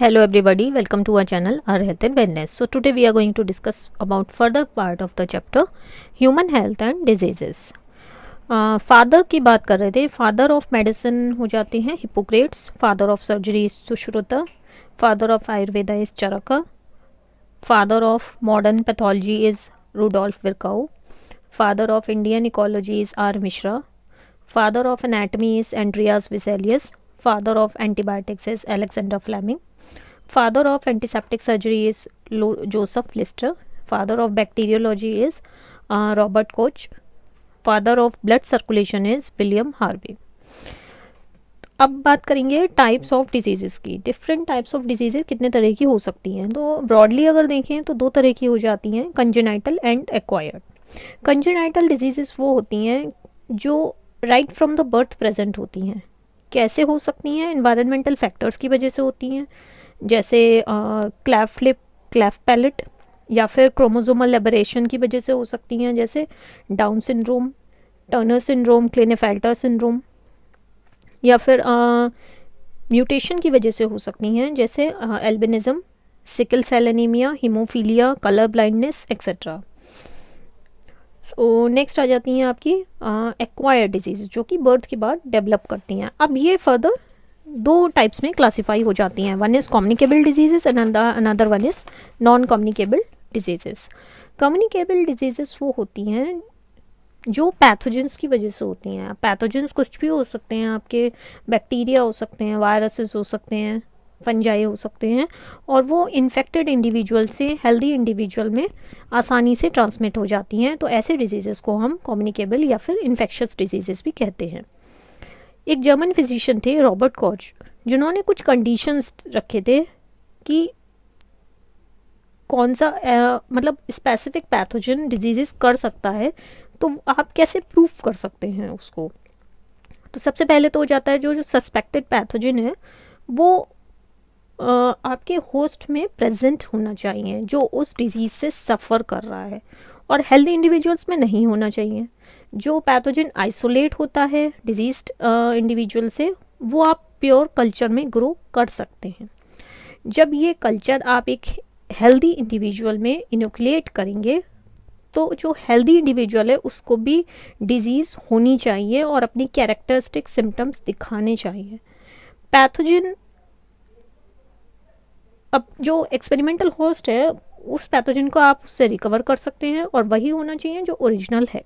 hello everybody welcome to our channel our health and wellness so today we are going to discuss about further part of the chapter human health and diseases father uh, की बात कर रहे थे father of medicine हो जाते हैं Hippocrates father of surgery is Sushruta father of Ayurveda is Charaka father of modern pathology is Rudolf Virchow father of Indian ecology is R Mishra father of anatomy is Andreas Vesalius father of antibiotics is Alexander Fleming father of antiseptic surgery is लो Joseph Lister father of bacteriology is Robert Koch father of blood circulation is William harvey अब बात करेंगे types of diseases की different types of diseases कितने तरह की हो सकती हैं तो ब्रॉडली अगर देखें तो दो तरह की हो जाती हैं congenital and acquired congenital diseases वो होती हैं जो right from the birth present होती हैं कैसे हो सकती हैं इन्वायरमेंटल फैक्टर्स की वजह से होती हैं जैसे क्लैफलिप क्लैफ पैलेट या फिर क्रोमोजोमल लेबरेशन की वजह से हो सकती हैं जैसे Down syndrome Turner syndrome Klinefelter syndrome या फिर म्यूटेशन की वजह से हो सकती हैं जैसे albinism sickle cell anaemia haemophilia colour blindness et cetera तो नेक्स्ट आ जाती हैं आपकी एक्वायर डिजीज़ जो कि बर्थ के बाद डेवलप करती हैं अब ये फर्दर दो टाइप्स में क्लासीफाई हो जाती हैं one is communicable diseases another one is non communicable diseases communicable diseases वो होती हैं जो पैथोजेंस की वजह से होती हैं पैथोजेंस कुछ भी हो सकते हैं आपके बैक्टीरिया हो सकते हैं वायरसेस हो सकते हैं फंजाई हो सकते हैं और वो इन्फेक्टेड इंडिविजुअल से हेल्दी इंडिविजुअल में आसानी से ट्रांसमिट हो जाती हैं तो ऐसे डिजीज़ को हम कम्युनिकेबल या फिर इन्फेक्शस डिजीज़ भी कहते हैं एक जर्मन फिजिशियन थे रॉबर्ट कॉच जिन्होंने कुछ कंडीशंस रखे थे कि कौन सा आ, मतलब स्पेसिफिक पैथोजन डिजीजेस कर सकता है तो आप कैसे प्रूफ कर सकते हैं उसको तो सबसे पहले तो हो जाता है जो जो सस्पेक्टेड पैथोजन है वो आ, आपके होस्ट में प्रेजेंट होना चाहिए जो उस डिजीज़ से सफ़र कर रहा है और हेल्दी इंडिविजुअल्स में नहीं होना चाहिए जो पैथोजन आइसोलेट होता है डिजीज इंडिविजुअल uh, से वो आप प्योर कल्चर में ग्रो कर सकते हैं जब ये कल्चर आप एक हेल्दी इंडिविजुअल में इनोकुलेट करेंगे तो जो हेल्दी इंडिविजुअल है उसको भी डिजीज़ होनी चाहिए और अपनी कैरेक्टरिस्टिक सिम्टम्स दिखाने चाहिए पैथोजन अब जो एक्सपेरिमेंटल होस्ट है उस पैथोजन को आप उससे रिकवर कर सकते हैं और वही होना चाहिए जो ओरिजिनल है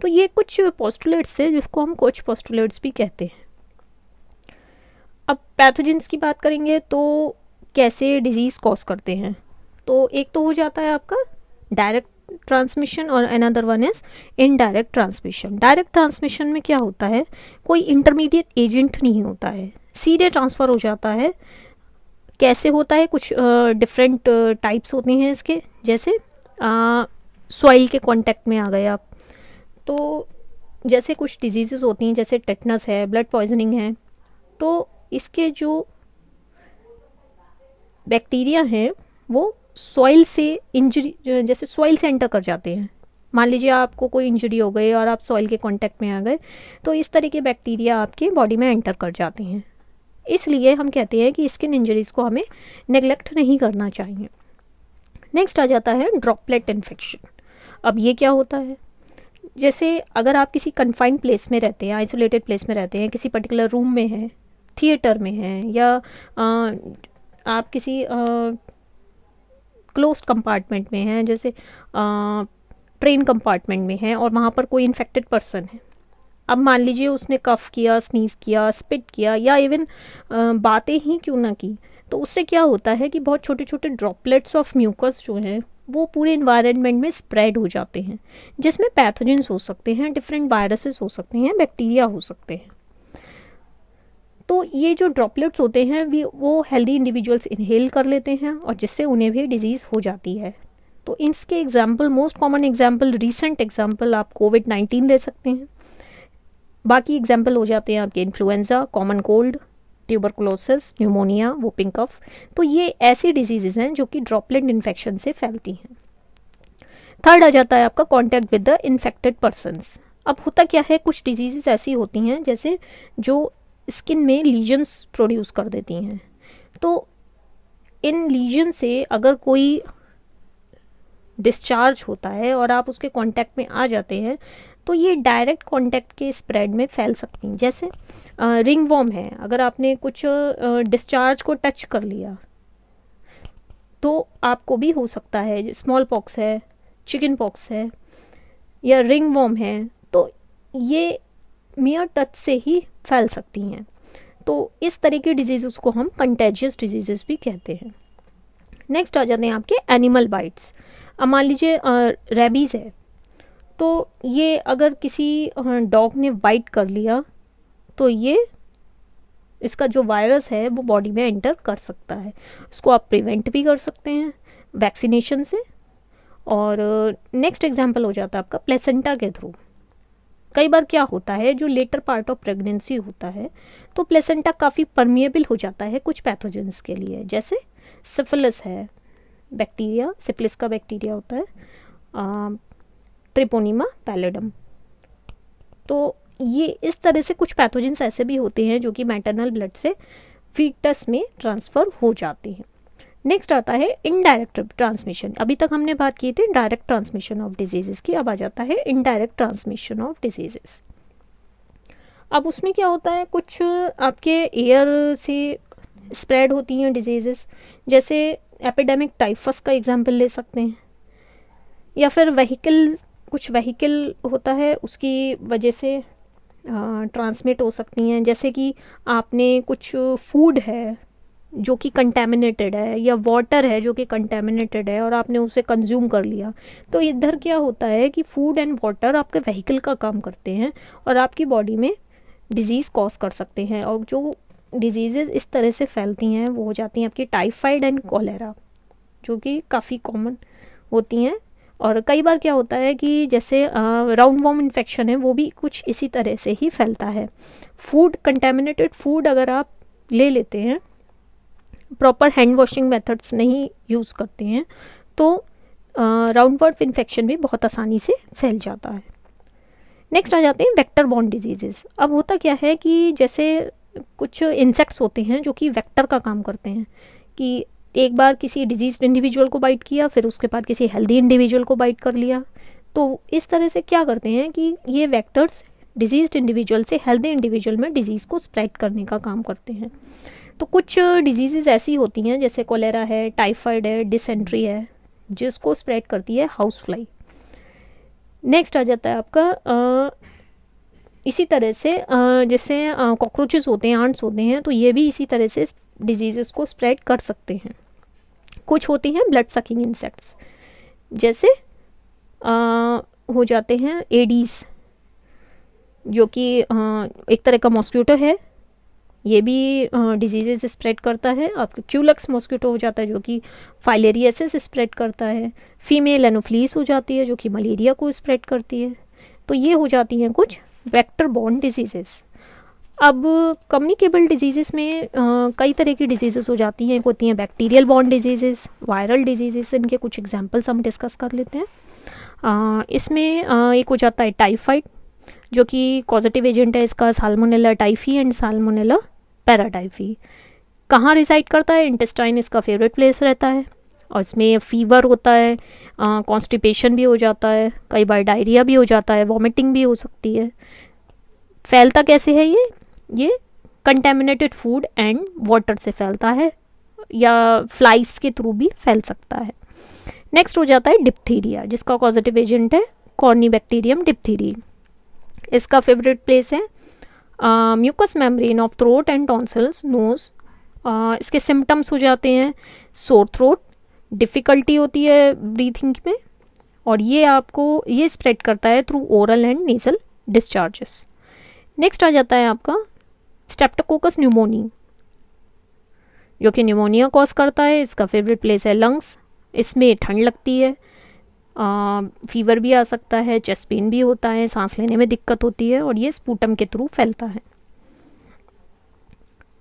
तो ये कुछ पोस्टुलेट्स थे जिसको हम कोच पोस्टुलेट्स भी कहते हैं अब पैथोजेंस की बात करेंगे तो कैसे डिजीज़ कॉज करते हैं तो एक तो हो जाता है आपका डायरेक्ट ट्रांसमिशन और another one is indirect transmission direct transmission में क्या होता है कोई इंटरमीडिएट एजेंट नहीं होता है सीधे ट्रांसफ़र हो जाता है कैसे होता है कुछ डिफरेंट uh, टाइप्स uh, होते हैं इसके जैसे सॉइल uh, के कांटेक्ट में आ गए आप तो जैसे कुछ डिजीज़ होती हैं जैसे टेटनस है ब्लड पॉइजनिंग है तो इसके जो बैक्टीरिया हैं वो सॉइल से इंजरी जैसे सॉइल से एंटर कर जाते हैं मान लीजिए आपको कोई इंजरी हो गई और आप सॉइल के कांटेक्ट में आ गए तो इस तरह के बैक्टीरिया आपके बॉडी में एंटर कर जाते हैं इसलिए हम कहते हैं कि स्किन इंजरीज़ को हमें नेग्लेक्ट नहीं करना चाहिए नेक्स्ट आ जाता है ड्रॉपलेट इन्फेक्शन अब ये क्या होता है जैसे अगर आप किसी कन्फाइंड प्लेस में रहते हैं आइसोलेटेड प्लेस में रहते हैं किसी पर्टिकुलर रूम में हैं थिएटर में हैं या आ, आप किसी क्लोज कंपार्टमेंट में हैं जैसे ट्रेन कंपार्टमेंट में हैं और वहाँ पर कोई इन्फेक्टेड पर्सन है अब मान लीजिए उसने कफ़ किया स्नीज़ किया स्पिट किया या इवन बातें ही क्यों ना की तो उससे क्या होता है कि बहुत छोटे छोटे ड्रॉपलेट्स ऑफ म्यूकस जो हैं वो पूरे इन्वायरमेंट में स्प्रेड हो जाते हैं जिसमें पैथोजेंस हो सकते हैं डिफरेंट वायरसेस हो सकते हैं बैक्टीरिया हो सकते हैं तो ये जो ड्रॉपलेट्स होते हैं भी वो हेल्दी इंडिविजुअल्स इनहेल कर लेते हैं और जिससे उन्हें भी डिजीज़ हो जाती है तो इसके example most common example recent example आप कोविड नाइन्टीन ले सकते हैं बाकी एग्जाम्पल हो जाते हैं आपके influenza common cold tuberculosis pneumonia whooping cough तो ये ऐसी डिजीजेज हैं जो कि ड्रॉपलेट इन्फेक्शन से फैलती हैं थर्ड आ जाता है आपका contact with the infected persons अब होता क्या है कुछ डिजीजेज ऐसी होती हैं जैसे जो स्किन में लीजन्स प्रोड्यूस कर देती हैं तो इन लीजन से अगर कोई डिस्चार्ज होता है और आप उसके कांटेक्ट में आ जाते हैं तो ये डायरेक्ट कॉन्टैक्ट के स्प्रेड में फैल सकती हैं जैसे रिंग वॉम है अगर आपने कुछ डिस्चार्ज को टच कर लिया तो आपको भी हो सकता है स्मॉल पॉक्स है चिकन पॉक्स है या रिंग वॉम है तो ये मियर टच से ही फैल सकती हैं तो इस तरह की डिजीज़ को हम कंटेजियस डिजीज़ भी कहते हैं नेक्स्ट आ जाते हैं आपके एनिमल बाइट्स अब मान लीजिए रेबीज़ है तो ये अगर किसी डॉग ने वाइट कर लिया तो ये इसका जो वायरस है वो बॉडी में एंटर कर सकता है इसको आप प्रिवेंट भी कर सकते हैं वैक्सीनेशन से और नेक्स्ट एग्जाम्पल हो जाता है आपका प्लेसेंटा के थ्रू कई बार क्या होता है जो लेटर पार्ट ऑफ प्रेगनेंसी होता है तो प्लेसेंटा काफ़ी परमिएबल हो जाता है कुछ पैथोजेंस के लिए जैसे सिफिलिस है बैक्टीरिया सिफिलिस का बैक्टीरिया होता है ट्रिपोनिमा पैलेडम तो ये इस तरह से कुछ पैथोजेंस ऐसे भी होते हैं जो कि मैटरनल ब्लड से फीटस में ट्रांसफ़र हो जाते हैं नेक्स्ट आता है इनडायरेक्ट ट्रांसमिशन अभी तक हमने बात की थी डायरेक्ट ट्रांसमिशन ऑफ डिजीजेस की अब आ जाता है इनडायरेक्ट ट्रांसमिशन ऑफ डिजीजेस अब उसमें क्या होता है कुछ आपके एयर से स्प्रेड होती हैं डिजीजेस जैसे एपिडेमिक टाइफस का एग्जाम्पल ले सकते हैं या फिर वहीकल कुछ वहीकल होता है उसकी वजह से ट्रांसमिट हो सकती हैं जैसे कि आपने कुछ फूड है जो कि कंटेमिनेटेड है या वाटर है जो कि कंटेमिनेटेड है और आपने उसे कंज्यूम कर लिया तो इधर क्या होता है कि फूड एंड वाटर आपके व्हीकल का काम करते हैं और आपकी बॉडी में डिजीज़ कॉज कर सकते हैं और जो डिजीज़ इस तरह से फैलती हैं वो हो जाती हैं आपकी टाइफाइड एंड कॉलेरा जो कि काफ़ी कॉमन होती हैं और कई बार क्या होता है कि जैसे राउंड वॉम इन्फेक्शन है वो भी कुछ इसी तरह से ही फैलता है फूड कंटेमिनेटेड फूड अगर आप ले लेते हैं प्रॉपर हैंड वॉशिंग मेथड्स नहीं यूज़ करते हैं तो राउंड बर्फ इन्फेक्शन भी बहुत आसानी से फैल जाता है नेक्स्ट आ जाते हैं वेक्टर बॉन्ड डिजीजेस अब होता क्या है कि जैसे कुछ इंसेक्ट्स होते हैं जो कि वेक्टर का काम करते हैं कि एक बार किसी डिजीज इंडिविजुअल को बाइट किया फिर उसके बाद किसी हेल्दी इंडिविजुअल को बाइट कर लिया तो इस तरह से क्या करते हैं कि ये वैक्टर्स डिजीज इंडिविजुअल से हेल्दी इंडिविजुअल में डिजीज़ को स्प्रेड करने का काम करते हैं तो कुछ डिजीजेज ऐसी होती हैं जैसे कोलेरा है टाइफाइड है डिसेंट्री है जिसको स्प्रेड करती है हाउस फ्लाई नेक्स्ट आ जाता है आपका इसी तरह से जैसे कॉकरोचेस होते हैं आंट्स होते हैं तो ये भी इसी तरह से डिजीज़ को स्प्रेड कर सकते हैं कुछ होते हैं ब्लड सकिंग इंसेक्ट्स जैसे आ, हो जाते हैं एडीज़ जो कि एक तरह का मॉस्क्यूटो है ये भी डिजीजेस स्प्रेड करता है आपका क्यूलक्स मॉस्क्यूटो हो जाता है जो कि फाइलेरियसिस स्प्रेड करता है फीमेल एनोफ्लीस हो जाती है जो कि मलेरिया को स्प्रेड करती है तो ये हो जाती हैं कुछ वेक्टर बॉर्न डिजीज़ेस अब कम्युनिकेबल डिजीज़ेस में आ, कई तरह की डिजीज़ेस हो जाती हैं एक होती हैं bacterial borne diseases viral diseases इनके कुछ एग्जांपल्स हम डिस्कस कर लेते हैं आ, इसमें आ, एक हो जाता है टाइफाइड जो कि पॉजिटिव एजेंट है इसका Salmonella typhi and Salmonella paratyphi कहाँ रिजाइड करता है इंटेस्टाइन इसका फेवरेट प्लेस रहता है और इसमें फीवर होता है कॉन्स्टिपेशन भी हो जाता है कई बार डायरिया भी हो जाता है वॉमिटिंग भी हो सकती है फैलता कैसे है ये ये कंटेमिनेटेड फूड एंड वाटर से फैलता है या फ्लाइस के थ्रू भी फैल सकता है नेक्स्ट हो जाता है डिप्थीरिया जिसका पॉजिटिव एजेंट है कॉर्नी बैक्टीरियम डिप्थीरी इसका फेवरेट प्लेस है mucous membrane of throat and tonsils nose इसके सिम्टम्स हो जाते हैं सोर थ्रोट डिफ़िकल्टी होती है ब्रीथिंग में और ये आपको ये स्प्रेड करता है through oral and nasal discharges next आ जाता है आपका स्टेप्टोकोकस न्यूमोनी जो कि न्यूमोनिया कॉज करता है इसका फेवरेट प्लेस है लंग्स इसमें ठंड लगती है आ, फीवर भी आ सकता है चेस्ट पेन भी होता है सांस लेने में दिक्कत होती है और ये स्पूटम के थ्रू फैलता है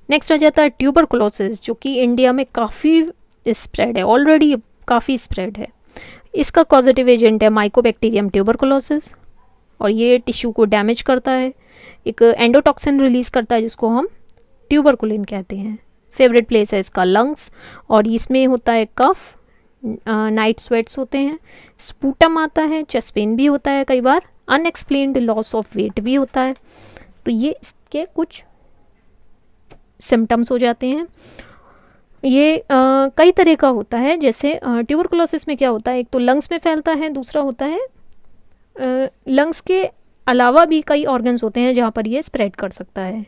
नेक्स्ट आ जाता है ट्यूबर क्लोसिस जो कि इंडिया में काफ़ी स्प्रेड है ऑलरेडी काफ़ी स्प्रेड है इसका पॉजिटिव एजेंट है माइकोबैक्टीरियम बैक्टीरियम और ये टिश्यू को डैमेज करता है एक एंडोटॉक्सिन रिलीज करता है जिसको हम ट्यूबरकुलिन कहते हैं फेवरेट प्लेस है इसका लंग्स और इसमें होता है कफ नाइट स्वेट्स होते हैं स्पूटम आता है चेस्ट पेन भी होता है कई बार अनएक्सप्लेन्ड लॉस ऑफ वेट भी होता है तो ये इसके कुछ सिम्टम्स हो जाते हैं ये आ, कई तरह का होता है जैसे ट्यूबरकुलोसिस में क्या होता है एक तो लंग्स में फैलता है दूसरा होता है आ, लंग्स के अलावा भी कई ऑर्गन्स होते हैं जहाँ पर ये स्प्रेड कर सकता है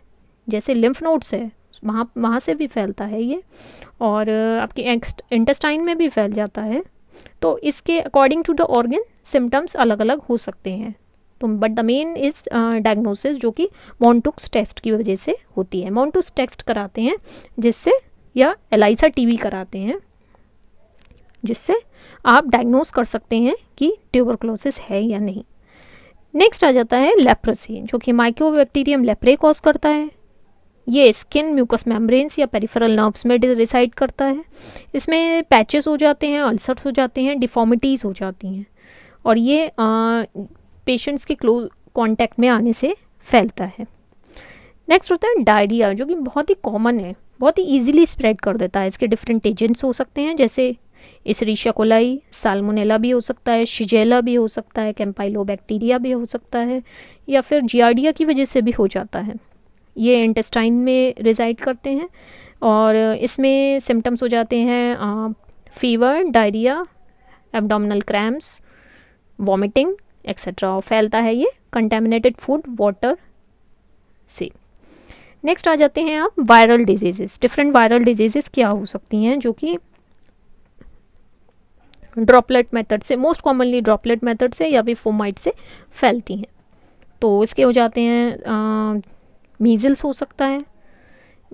जैसे लिम्फ नोड्स है वहाँ वहाँ से भी फैलता है ये और आपके इंटेस्टाइन में भी फैल जाता है तो इसके according to the organ symptoms अलग अलग हो सकते हैं तो but the main is diagnosis जो कि मोन्टुक्स टेस्ट की वजह से होती है मोन्टुक्स टेस्ट कराते हैं जिससे या एलाइसा टीवी कराते हैं जिससे आप डायग्नोस कर सकते हैं कि ट्यूबरक्लोसिस है या नहीं नेक्स्ट आ जाता है लेप्रोसी जो कि माइक्रोबैक्टीरियम लेप्रे कॉज करता है ये स्किन म्यूकस मेम्ब्रेन्स या पेरिफेरल नर्व्स में रिसाइड करता है इसमें पैचेस हो जाते हैं अल्सर्स हो जाते हैं डिफॉर्मिटीज़ हो जाती हैं और ये पेशेंट्स के क्लोज कॉन्टैक्ट में आने से फैलता है नेक्स्ट होता है डायरिया जो कि बहुत ही कॉमन है बहुत ही ईजिली स्प्रेड कर देता है इसके डिफरेंट एजेंट्स हो सकते हैं जैसे इस रिशाकोलाई सालमोनेला भी हो सकता है शिजेला भी हो सकता है बैक्टीरिया भी हो सकता है या फिर जियाडिया की वजह से भी हो जाता है ये इंटेस्टाइन में रिजाइड करते हैं और इसमें सिम्टम्स हो जाते हैं fever diarrhoea abdominal cramps vomiting et cetera फैलता है ये कंटेमिनेटेड फूड वाटर से नेक्स्ट आ जाते हैं आप viral diseases different viral diseases क्या हो सकती हैं जो कि ड्रॉपलेट मेथड से मोस्ट कॉमनली ड्रॉपलेट मेथड से या भी फोमाइट से फैलती हैं तो इसके हो जाते हैं मीजल्स हो सकता है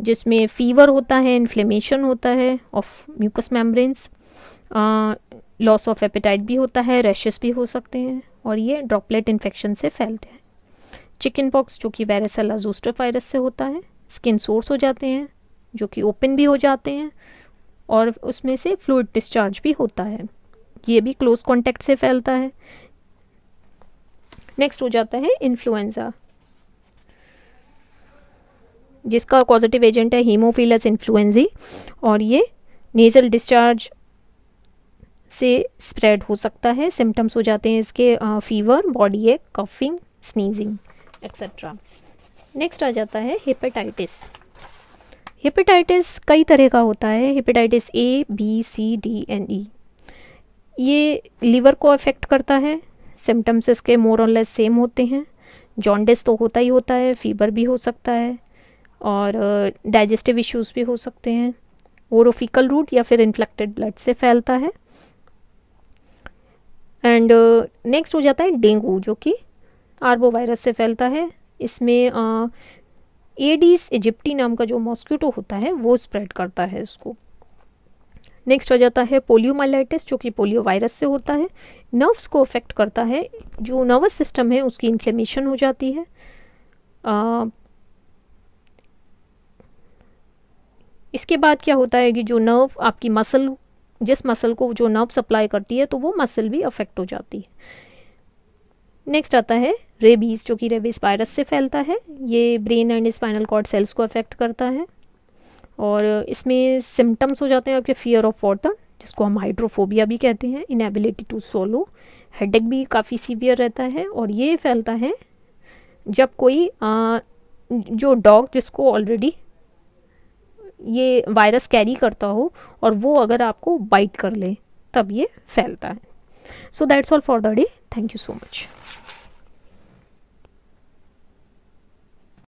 जिसमें फीवर होता है इन्फ्लेमेशन होता है of mucous membranes loss of appetite भी होता है रैशेस भी हो सकते हैं और ये ड्रॉपलेट इन्फेक्शन से फैलते हैं चिकन पॉक्स जो कि वेरेसेला जूस्टर वायरस से होता है स्किन सोर्स हो जाते हैं जो कि ओपन भी हो जाते हैं और उसमें से फ्लूड डिस्चार्ज भी होता है ये भी क्लोज कॉन्टैक्ट से फैलता है नेक्स्ट हो जाता है इन्फ्लुएंज़ा जिसका पॉजिटिव एजेंट है हीमोफीलस इन्फ्लुएंजी और ये नेज़ल डिस्चार्ज से स्प्रेड हो सकता है सिम्टम्स हो जाते हैं इसके fever body ache coughing sneezing et cetera next आ जाता है हेपेटाइटिस हेपेटाइटिस कई तरह का होता है hepatitis A B C D and E ये लीवर को अफेक्ट करता है सिम्टम्स इसके मोर और लेस सेम होते हैं जॉन्डिस तो होता ही होता है फीवर भी हो सकता है और डाइजेस्टिव uh, इश्यूज भी हो सकते हैं ओरोफिकल रूट या फिर इन्फ्लेक्टेड ब्लड से फैलता है एंड नेक्स्ट uh, हो जाता है डेंगू जो कि आर्बो वायरस से फैलता है इसमें एडीज इजिप्टी नाम का जो मॉस्किटो होता है वो स्प्रेड करता है इसको नेक्स्ट हो जाता है पोलियोमाइलाइटिस जो कि पोलियो वायरस से होता है नर्व्स को अफेक्ट करता है जो नर्वस सिस्टम है उसकी इन्फ्लेमेशन हो जाती है आ, इसके बाद क्या होता है कि जो नर्व आपकी मसल जिस मसल को जो नर्व सप्लाई करती है तो वो मसल भी अफेक्ट हो जाती है नेक्स्ट आता है रेबीज जो कि रेबीज वायरस से फैलता है ये brain and spinal cord cells को अफेक्ट करता है और इसमें सिम्टम्स हो जाते हैं आपके फियर ऑफ वाटर जिसको हम हाइड्रोफोबिया भी कहते हैं इनएबिलिटी टू सोलो हेडेक भी काफ़ी सीवियर रहता है और ये फैलता है जब कोई आ, जो डॉग जिसको ऑलरेडी ये वायरस कैरी करता हो और वो अगर आपको बाइट कर ले तब ये फैलता है so that's all for the day thank you so much